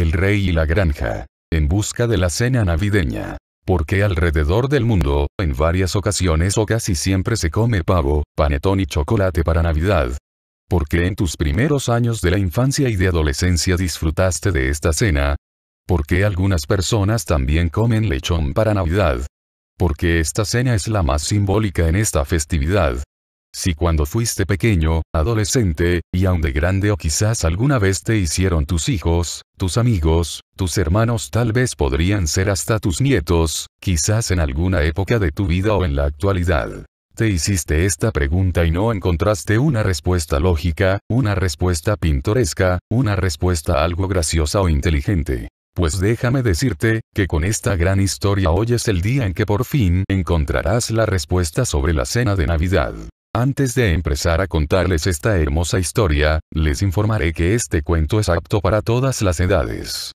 el rey y la granja, en busca de la cena navideña. Porque alrededor del mundo, en varias ocasiones o casi siempre se come pavo, panetón y chocolate para Navidad. Porque en tus primeros años de la infancia y de adolescencia disfrutaste de esta cena. Porque algunas personas también comen lechón para Navidad. Porque esta cena es la más simbólica en esta festividad. Si cuando fuiste pequeño, adolescente, y aun de grande o quizás alguna vez te hicieron tus hijos, tus amigos, tus hermanos tal vez podrían ser hasta tus nietos, quizás en alguna época de tu vida o en la actualidad. Te hiciste esta pregunta y no encontraste una respuesta lógica, una respuesta pintoresca, una respuesta algo graciosa o inteligente. Pues déjame decirte, que con esta gran historia hoy es el día en que por fin encontrarás la respuesta sobre la cena de Navidad. Antes de empezar a contarles esta hermosa historia, les informaré que este cuento es apto para todas las edades.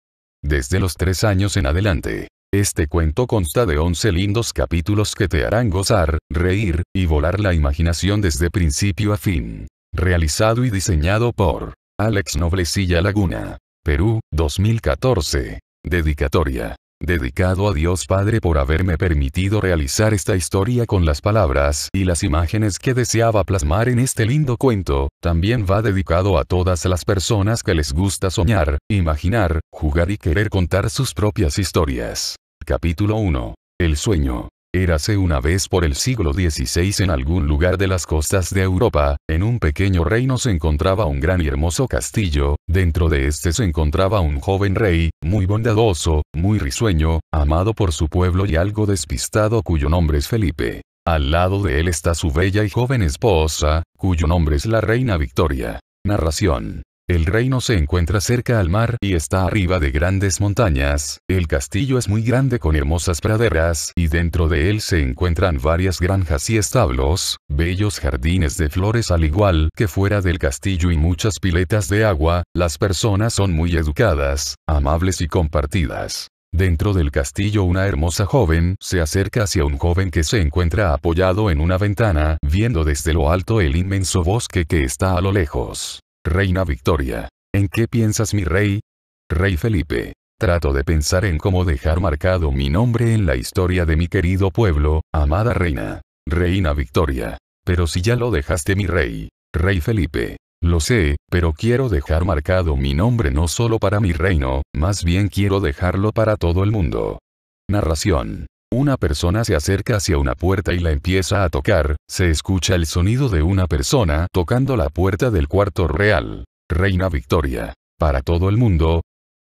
Desde los tres años en adelante. Este cuento consta de 11 lindos capítulos que te harán gozar, reír, y volar la imaginación desde principio a fin. Realizado y diseñado por Alex Noblecilla Laguna. Perú, 2014. Dedicatoria. Dedicado a Dios Padre por haberme permitido realizar esta historia con las palabras y las imágenes que deseaba plasmar en este lindo cuento, también va dedicado a todas las personas que les gusta soñar, imaginar, jugar y querer contar sus propias historias. Capítulo 1. El sueño. Érase una vez por el siglo XVI en algún lugar de las costas de Europa, en un pequeño reino se encontraba un gran y hermoso castillo, dentro de este se encontraba un joven rey, muy bondadoso, muy risueño, amado por su pueblo y algo despistado cuyo nombre es Felipe. Al lado de él está su bella y joven esposa, cuyo nombre es la reina Victoria. Narración. El reino se encuentra cerca al mar y está arriba de grandes montañas, el castillo es muy grande con hermosas praderas y dentro de él se encuentran varias granjas y establos, bellos jardines de flores al igual que fuera del castillo y muchas piletas de agua, las personas son muy educadas, amables y compartidas. Dentro del castillo una hermosa joven se acerca hacia un joven que se encuentra apoyado en una ventana, viendo desde lo alto el inmenso bosque que está a lo lejos. Reina Victoria. ¿En qué piensas mi rey? Rey Felipe. Trato de pensar en cómo dejar marcado mi nombre en la historia de mi querido pueblo, amada reina. Reina Victoria. Pero si ya lo dejaste mi rey. Rey Felipe. Lo sé, pero quiero dejar marcado mi nombre no solo para mi reino, más bien quiero dejarlo para todo el mundo. Narración. Una persona se acerca hacia una puerta y la empieza a tocar, se escucha el sonido de una persona tocando la puerta del cuarto real. Reina Victoria. Para todo el mundo.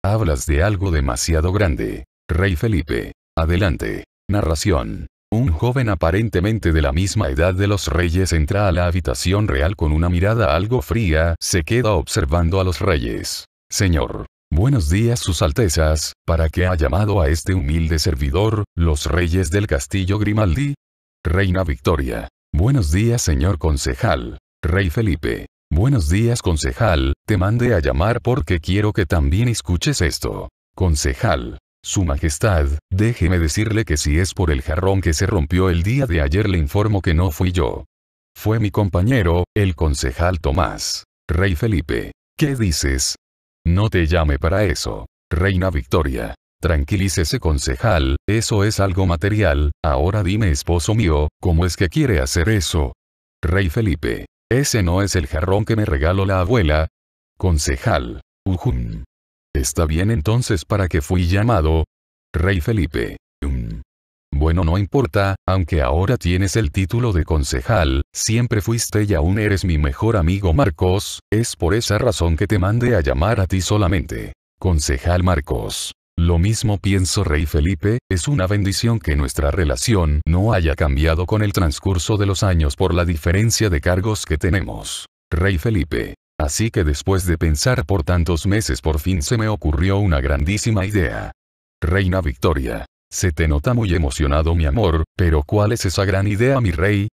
Hablas de algo demasiado grande. Rey Felipe. Adelante. Narración. Un joven aparentemente de la misma edad de los reyes entra a la habitación real con una mirada algo fría, se queda observando a los reyes. Señor. Buenos días sus altezas, ¿para qué ha llamado a este humilde servidor, los reyes del castillo Grimaldi? Reina Victoria. Buenos días señor concejal. Rey Felipe. Buenos días concejal, te mandé a llamar porque quiero que también escuches esto. Concejal. Su Majestad, déjeme decirle que si es por el jarrón que se rompió el día de ayer le informo que no fui yo. Fue mi compañero, el concejal Tomás. Rey Felipe. ¿Qué dices, no te llame para eso. Reina Victoria. Tranquilícese concejal, eso es algo material, ahora dime esposo mío, ¿cómo es que quiere hacer eso? Rey Felipe. Ese no es el jarrón que me regaló la abuela. Concejal. Ujum. Está bien entonces para qué fui llamado. Rey Felipe. Bueno no importa, aunque ahora tienes el título de concejal, siempre fuiste y aún eres mi mejor amigo Marcos, es por esa razón que te mandé a llamar a ti solamente. Concejal Marcos. Lo mismo pienso Rey Felipe, es una bendición que nuestra relación no haya cambiado con el transcurso de los años por la diferencia de cargos que tenemos. Rey Felipe. Así que después de pensar por tantos meses por fin se me ocurrió una grandísima idea. Reina Victoria. Se te nota muy emocionado mi amor, pero ¿cuál es esa gran idea mi rey?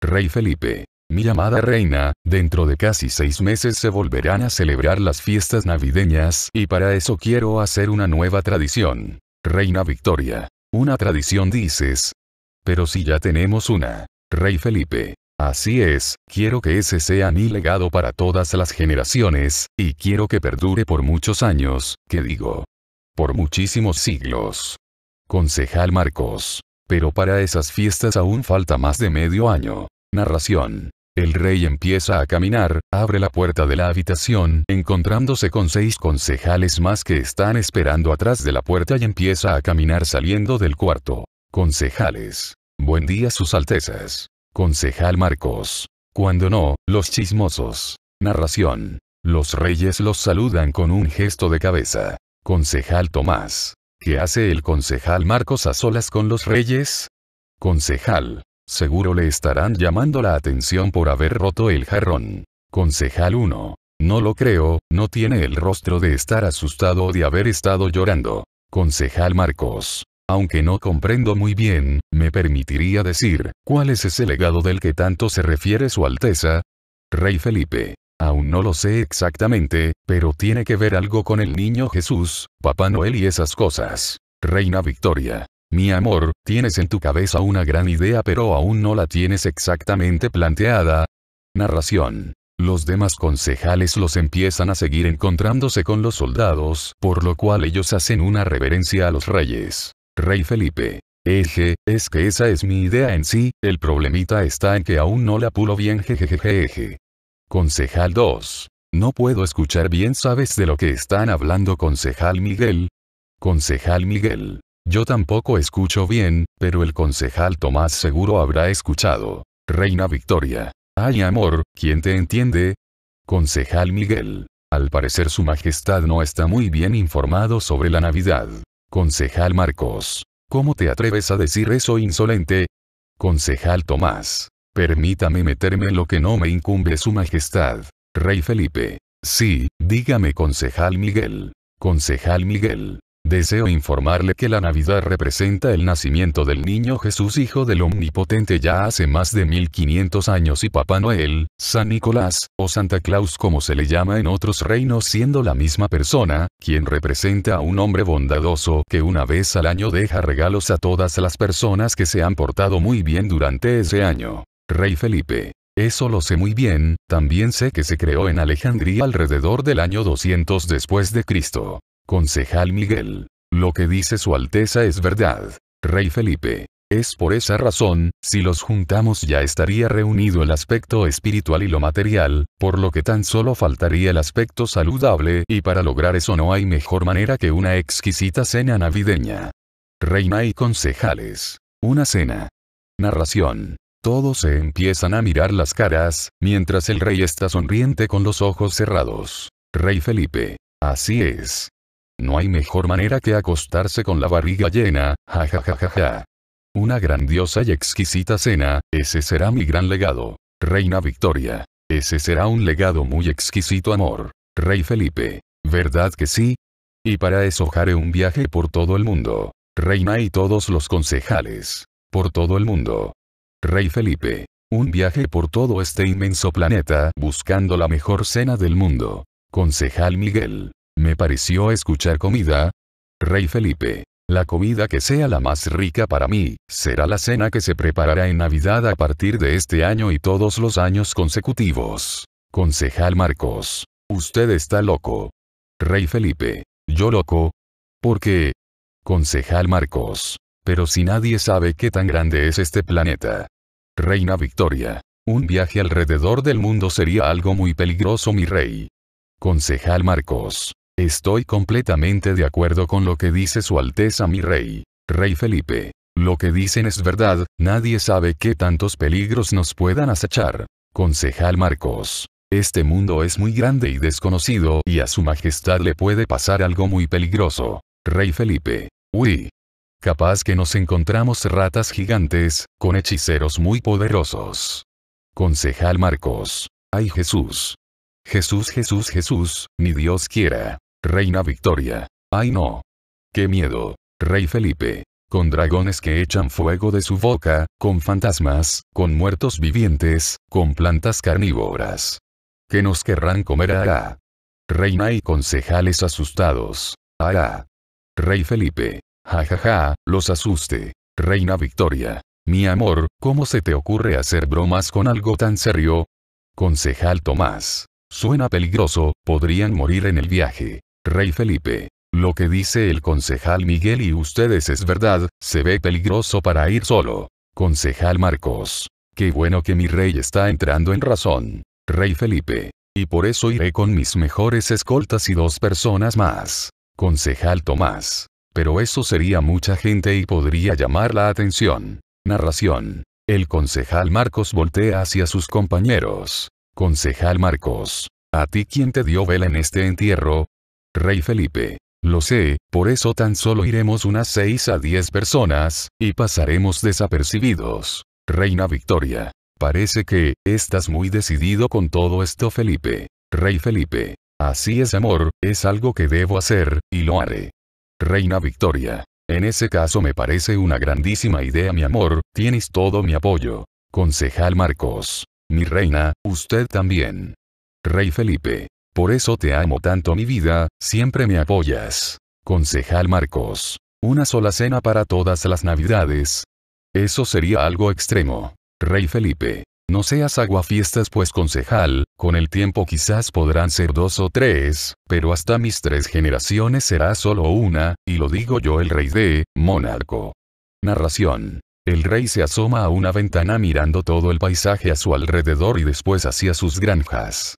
Rey Felipe. Mi amada reina, dentro de casi seis meses se volverán a celebrar las fiestas navideñas y para eso quiero hacer una nueva tradición. Reina Victoria. Una tradición dices. Pero si ya tenemos una. Rey Felipe. Así es, quiero que ese sea mi legado para todas las generaciones, y quiero que perdure por muchos años, que digo, por muchísimos siglos. Concejal Marcos. Pero para esas fiestas aún falta más de medio año. Narración. El rey empieza a caminar, abre la puerta de la habitación, encontrándose con seis concejales más que están esperando atrás de la puerta y empieza a caminar saliendo del cuarto. Concejales. Buen día sus altezas. Concejal Marcos. Cuando no, los chismosos. Narración. Los reyes los saludan con un gesto de cabeza. Concejal Tomás. ¿Qué hace el concejal Marcos a solas con los reyes? Concejal. Seguro le estarán llamando la atención por haber roto el jarrón. Concejal 1. No lo creo, no tiene el rostro de estar asustado o de haber estado llorando. Concejal Marcos. Aunque no comprendo muy bien, me permitiría decir, ¿cuál es ese legado del que tanto se refiere Su Alteza? Rey Felipe. Aún no lo sé exactamente, pero tiene que ver algo con el niño Jesús, Papá Noel y esas cosas. Reina Victoria. Mi amor, tienes en tu cabeza una gran idea pero aún no la tienes exactamente planteada. Narración. Los demás concejales los empiezan a seguir encontrándose con los soldados, por lo cual ellos hacen una reverencia a los reyes. Rey Felipe. Eje, es que esa es mi idea en sí, el problemita está en que aún no la pulo bien jejejeje. Concejal 2. No puedo escuchar bien, ¿sabes de lo que están hablando, concejal Miguel? Concejal Miguel. Yo tampoco escucho bien, pero el concejal Tomás seguro habrá escuchado. Reina Victoria. Ay amor, ¿quién te entiende? Concejal Miguel. Al parecer su majestad no está muy bien informado sobre la Navidad. Concejal Marcos. ¿Cómo te atreves a decir eso insolente? Concejal Tomás. Permítame meterme en lo que no me incumbe su majestad. Rey Felipe. Sí, dígame concejal Miguel. Concejal Miguel. Deseo informarle que la Navidad representa el nacimiento del niño Jesús hijo del Omnipotente ya hace más de 1500 años y Papá Noel, San Nicolás, o Santa Claus como se le llama en otros reinos siendo la misma persona, quien representa a un hombre bondadoso que una vez al año deja regalos a todas las personas que se han portado muy bien durante ese año. Rey Felipe. Eso lo sé muy bien, también sé que se creó en Alejandría alrededor del año 200 después de Cristo. Concejal Miguel. Lo que dice su Alteza es verdad. Rey Felipe. Es por esa razón, si los juntamos ya estaría reunido el aspecto espiritual y lo material, por lo que tan solo faltaría el aspecto saludable, y para lograr eso no hay mejor manera que una exquisita cena navideña. Reina y concejales. Una cena. Narración. Todos se empiezan a mirar las caras, mientras el rey está sonriente con los ojos cerrados. Rey Felipe. Así es. No hay mejor manera que acostarse con la barriga llena, jajajajaja. Una grandiosa y exquisita cena, ese será mi gran legado. Reina Victoria. Ese será un legado muy exquisito amor. Rey Felipe. ¿Verdad que sí? Y para eso haré un viaje por todo el mundo. Reina y todos los concejales. Por todo el mundo. Rey Felipe. Un viaje por todo este inmenso planeta buscando la mejor cena del mundo. Concejal Miguel. Me pareció escuchar comida. Rey Felipe. La comida que sea la más rica para mí, será la cena que se preparará en Navidad a partir de este año y todos los años consecutivos. Concejal Marcos. Usted está loco. Rey Felipe. ¿Yo loco? ¿Por qué? Concejal Marcos pero si nadie sabe qué tan grande es este planeta. Reina Victoria. Un viaje alrededor del mundo sería algo muy peligroso, mi rey. Concejal Marcos. Estoy completamente de acuerdo con lo que dice Su Alteza, mi rey. Rey Felipe. Lo que dicen es verdad, nadie sabe qué tantos peligros nos puedan acechar. Concejal Marcos. Este mundo es muy grande y desconocido y a su majestad le puede pasar algo muy peligroso. Rey Felipe. Uy, Capaz que nos encontramos ratas gigantes, con hechiceros muy poderosos. Concejal Marcos. Ay Jesús. Jesús, Jesús, Jesús, ni Dios quiera. Reina Victoria. Ay no. Qué miedo. Rey Felipe. Con dragones que echan fuego de su boca, con fantasmas, con muertos vivientes, con plantas carnívoras. Que nos querrán comer ahora? Reina y concejales asustados. ¡Ay! Rey Felipe ja, los asuste. Reina Victoria. Mi amor, ¿cómo se te ocurre hacer bromas con algo tan serio? Concejal Tomás. Suena peligroso, podrían morir en el viaje. Rey Felipe. Lo que dice el concejal Miguel y ustedes es verdad, se ve peligroso para ir solo. Concejal Marcos. Qué bueno que mi rey está entrando en razón. Rey Felipe. Y por eso iré con mis mejores escoltas y dos personas más. Concejal Tomás pero eso sería mucha gente y podría llamar la atención. Narración. El concejal Marcos voltea hacia sus compañeros. Concejal Marcos. ¿A ti quién te dio vela en este entierro? Rey Felipe. Lo sé, por eso tan solo iremos unas 6 a 10 personas, y pasaremos desapercibidos. Reina Victoria. Parece que, estás muy decidido con todo esto Felipe. Rey Felipe. Así es amor, es algo que debo hacer, y lo haré. Reina Victoria. En ese caso me parece una grandísima idea mi amor, tienes todo mi apoyo. Concejal Marcos. Mi reina, usted también. Rey Felipe. Por eso te amo tanto mi vida, siempre me apoyas. Concejal Marcos. Una sola cena para todas las navidades. Eso sería algo extremo. Rey Felipe. No seas aguafiestas pues concejal, con el tiempo quizás podrán ser dos o tres, pero hasta mis tres generaciones será solo una, y lo digo yo el rey de, monarco. Narración. El rey se asoma a una ventana mirando todo el paisaje a su alrededor y después hacia sus granjas.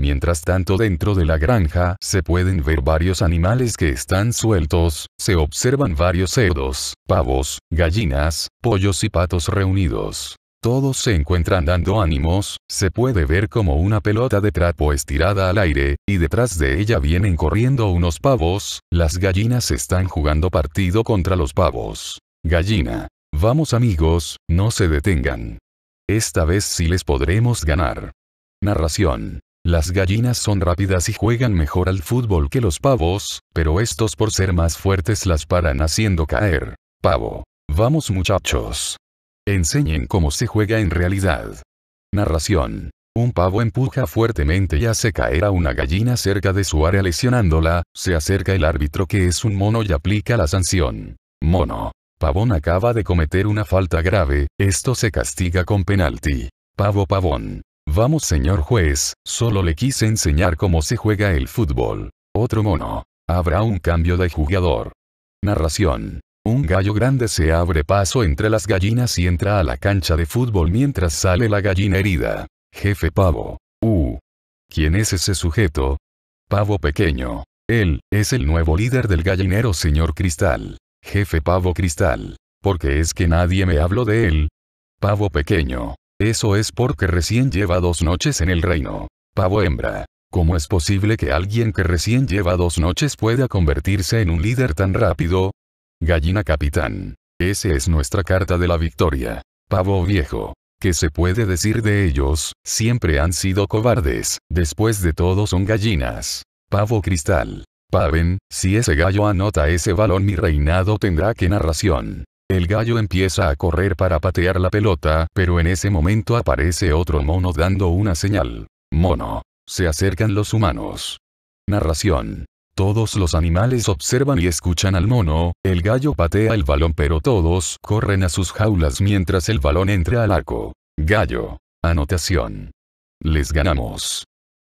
Mientras tanto dentro de la granja se pueden ver varios animales que están sueltos, se observan varios cerdos, pavos, gallinas, pollos y patos reunidos. Todos se encuentran dando ánimos, se puede ver como una pelota de trapo estirada al aire, y detrás de ella vienen corriendo unos pavos, las gallinas están jugando partido contra los pavos. Gallina. Vamos amigos, no se detengan. Esta vez sí les podremos ganar. Narración. Las gallinas son rápidas y juegan mejor al fútbol que los pavos, pero estos por ser más fuertes las paran haciendo caer. Pavo. Vamos muchachos, Enseñen cómo se juega en realidad. Narración. Un pavo empuja fuertemente y hace caer a una gallina cerca de su área lesionándola, se acerca el árbitro que es un mono y aplica la sanción. Mono. Pavón acaba de cometer una falta grave, esto se castiga con penalti. Pavo Pavón. Vamos señor juez, solo le quise enseñar cómo se juega el fútbol. Otro mono. Habrá un cambio de jugador. Narración. Un gallo grande se abre paso entre las gallinas y entra a la cancha de fútbol mientras sale la gallina herida. Jefe Pavo. Uh. ¿Quién es ese sujeto? Pavo pequeño. Él, es el nuevo líder del gallinero señor Cristal. Jefe Pavo Cristal. ¿Por qué es que nadie me habló de él. Pavo pequeño. Eso es porque recién lleva dos noches en el reino. Pavo hembra. ¿Cómo es posible que alguien que recién lleva dos noches pueda convertirse en un líder tan rápido? Gallina capitán. Ese es nuestra carta de la victoria. Pavo viejo. ¿Qué se puede decir de ellos? Siempre han sido cobardes, después de todo son gallinas. Pavo cristal. Paven, si ese gallo anota ese balón mi reinado tendrá que narración. El gallo empieza a correr para patear la pelota, pero en ese momento aparece otro mono dando una señal. Mono. Se acercan los humanos. Narración todos los animales observan y escuchan al mono, el gallo patea el balón pero todos corren a sus jaulas mientras el balón entra al arco. Gallo. Anotación. Les ganamos.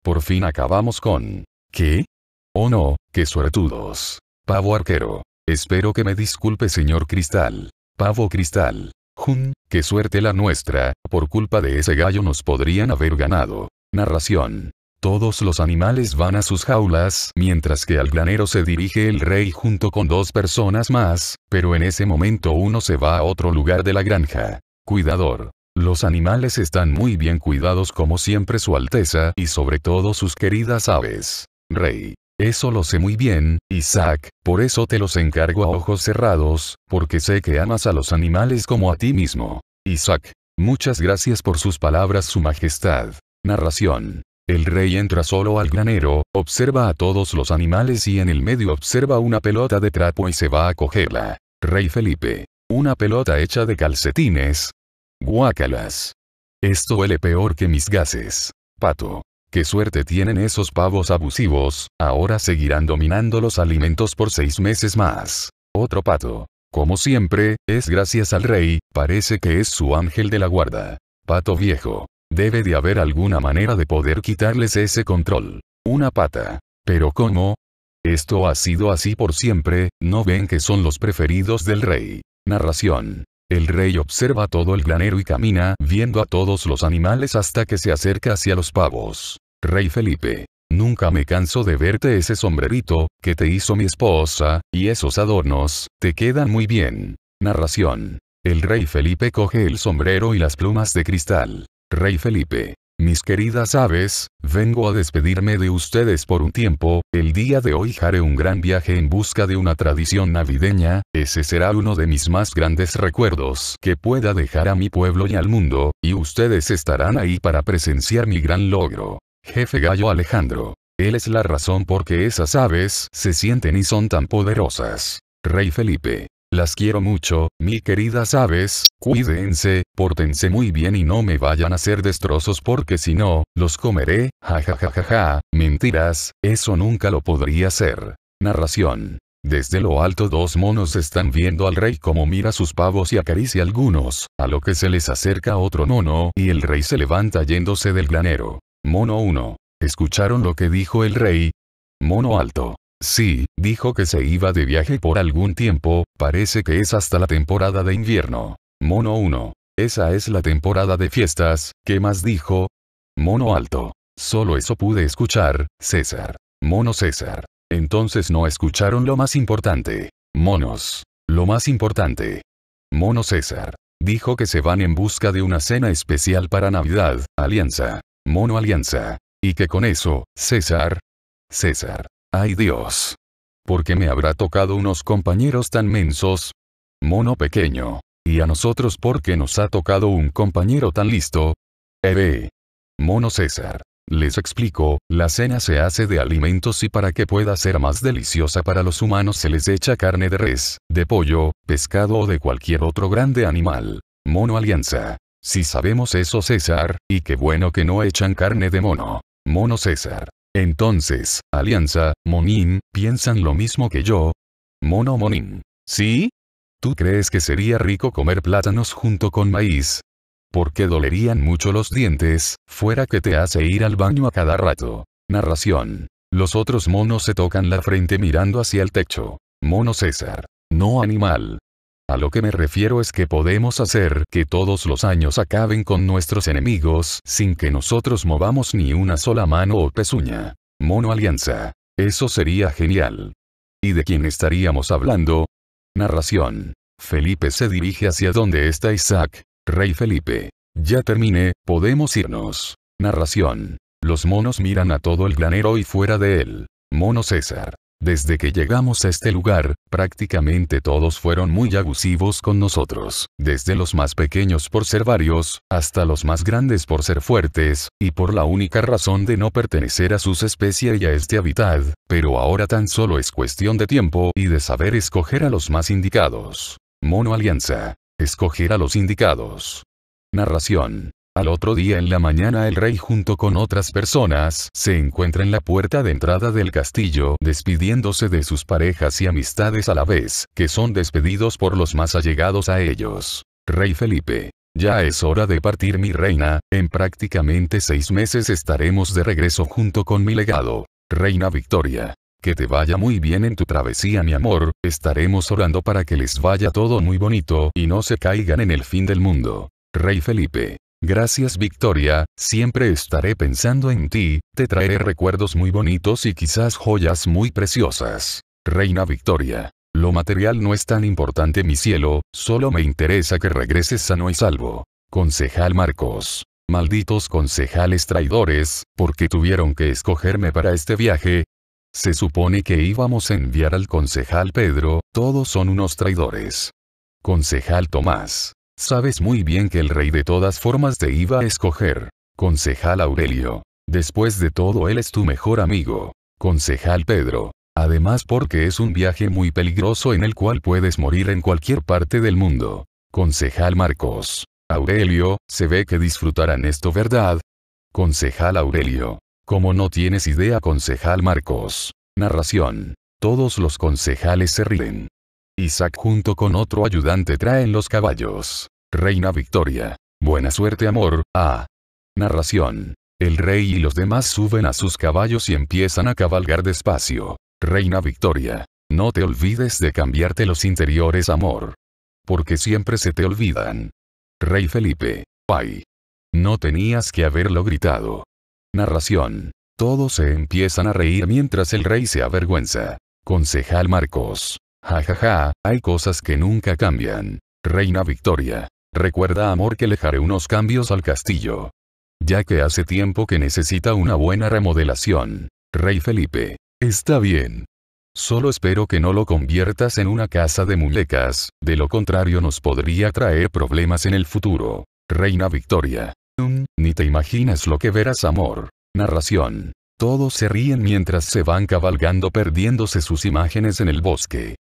Por fin acabamos con... ¿Qué? Oh no, qué suertudos. Pavo arquero. Espero que me disculpe señor Cristal. Pavo Cristal. Jun, qué suerte la nuestra, por culpa de ese gallo nos podrían haber ganado. Narración. Todos los animales van a sus jaulas, mientras que al granero se dirige el rey junto con dos personas más, pero en ese momento uno se va a otro lugar de la granja. Cuidador. Los animales están muy bien cuidados como siempre su Alteza y sobre todo sus queridas aves. Rey. Eso lo sé muy bien, Isaac, por eso te los encargo a ojos cerrados, porque sé que amas a los animales como a ti mismo. Isaac. Muchas gracias por sus palabras, Su Majestad. Narración. El rey entra solo al granero, observa a todos los animales y en el medio observa una pelota de trapo y se va a cogerla. Rey Felipe. Una pelota hecha de calcetines. Guácalas. Esto huele peor que mis gases. Pato. Qué suerte tienen esos pavos abusivos, ahora seguirán dominando los alimentos por seis meses más. Otro pato. Como siempre, es gracias al rey, parece que es su ángel de la guarda. Pato viejo. Debe de haber alguna manera de poder quitarles ese control. Una pata. Pero ¿cómo? Esto ha sido así por siempre, no ven que son los preferidos del rey. Narración. El rey observa todo el granero y camina, viendo a todos los animales hasta que se acerca hacia los pavos. Rey Felipe. Nunca me canso de verte ese sombrerito, que te hizo mi esposa, y esos adornos, te quedan muy bien. Narración. El rey Felipe coge el sombrero y las plumas de cristal. Rey Felipe. Mis queridas aves, vengo a despedirme de ustedes por un tiempo, el día de hoy haré un gran viaje en busca de una tradición navideña, ese será uno de mis más grandes recuerdos que pueda dejar a mi pueblo y al mundo, y ustedes estarán ahí para presenciar mi gran logro. Jefe Gallo Alejandro. Él es la razón por qué esas aves se sienten y son tan poderosas. Rey Felipe. Las quiero mucho, mi queridas aves, cuídense, pórtense muy bien y no me vayan a hacer destrozos porque si no, los comeré, jajajajaja, mentiras, eso nunca lo podría hacer. Narración. Desde lo alto dos monos están viendo al rey como mira sus pavos y acaricia algunos, a lo que se les acerca otro mono y el rey se levanta yéndose del granero. Mono 1. ¿Escucharon lo que dijo el rey? Mono alto. Sí, dijo que se iba de viaje por algún tiempo, parece que es hasta la temporada de invierno. Mono 1. Esa es la temporada de fiestas, ¿qué más dijo? Mono alto. Solo eso pude escuchar, César. Mono César. Entonces no escucharon lo más importante. Monos. Lo más importante. Mono César. Dijo que se van en busca de una cena especial para Navidad, Alianza. Mono Alianza. Y que con eso, César. César. ¡Ay Dios! ¿Por qué me habrá tocado unos compañeros tan mensos? Mono pequeño. ¿Y a nosotros por qué nos ha tocado un compañero tan listo? Eve. Mono César. Les explico, la cena se hace de alimentos y para que pueda ser más deliciosa para los humanos se les echa carne de res, de pollo, pescado o de cualquier otro grande animal. Mono Alianza. Si sabemos eso César, y qué bueno que no echan carne de mono. Mono César. Entonces, Alianza, Monín, ¿piensan lo mismo que yo? Mono Monín. ¿Sí? ¿Tú crees que sería rico comer plátanos junto con maíz? Porque dolerían mucho los dientes, fuera que te hace ir al baño a cada rato. Narración. Los otros monos se tocan la frente mirando hacia el techo. Mono César. No animal. A lo que me refiero es que podemos hacer que todos los años acaben con nuestros enemigos sin que nosotros movamos ni una sola mano o pezuña. Mono Alianza. Eso sería genial. ¿Y de quién estaríamos hablando? Narración. Felipe se dirige hacia donde está Isaac. Rey Felipe. Ya terminé, podemos irnos. Narración. Los monos miran a todo el granero y fuera de él. Mono César. Desde que llegamos a este lugar, prácticamente todos fueron muy abusivos con nosotros, desde los más pequeños por ser varios, hasta los más grandes por ser fuertes, y por la única razón de no pertenecer a sus especies y a este hábitat, pero ahora tan solo es cuestión de tiempo y de saber escoger a los más indicados. Mono Alianza. Escoger a los indicados. Narración. Al otro día en la mañana el rey junto con otras personas se encuentra en la puerta de entrada del castillo despidiéndose de sus parejas y amistades a la vez, que son despedidos por los más allegados a ellos. Rey Felipe. Ya es hora de partir mi reina, en prácticamente seis meses estaremos de regreso junto con mi legado. Reina Victoria. Que te vaya muy bien en tu travesía mi amor, estaremos orando para que les vaya todo muy bonito y no se caigan en el fin del mundo. Rey Felipe. Gracias Victoria, siempre estaré pensando en ti, te traeré recuerdos muy bonitos y quizás joyas muy preciosas. Reina Victoria. Lo material no es tan importante mi cielo, solo me interesa que regreses sano y salvo. Concejal Marcos. Malditos concejales traidores, porque tuvieron que escogerme para este viaje? Se supone que íbamos a enviar al concejal Pedro, todos son unos traidores. Concejal Tomás. Sabes muy bien que el rey de todas formas te iba a escoger. Concejal Aurelio. Después de todo él es tu mejor amigo. Concejal Pedro. Además porque es un viaje muy peligroso en el cual puedes morir en cualquier parte del mundo. Concejal Marcos. Aurelio, se ve que disfrutarán esto, ¿verdad? Concejal Aurelio. Como no tienes idea, concejal Marcos. Narración. Todos los concejales se ríen. Isaac junto con otro ayudante traen los caballos. Reina Victoria. Buena suerte amor, ah. Narración. El rey y los demás suben a sus caballos y empiezan a cabalgar despacio. Reina Victoria. No te olvides de cambiarte los interiores amor. Porque siempre se te olvidan. Rey Felipe. Ay. No tenías que haberlo gritado. Narración. Todos se empiezan a reír mientras el rey se avergüenza. Concejal Marcos. Ja ja, hay cosas que nunca cambian. Reina Victoria. Recuerda amor que le haré unos cambios al castillo. Ya que hace tiempo que necesita una buena remodelación. Rey Felipe. Está bien. Solo espero que no lo conviertas en una casa de muñecas, de lo contrario nos podría traer problemas en el futuro. Reina Victoria. Mm, ni te imaginas lo que verás amor. Narración. Todos se ríen mientras se van cabalgando perdiéndose sus imágenes en el bosque.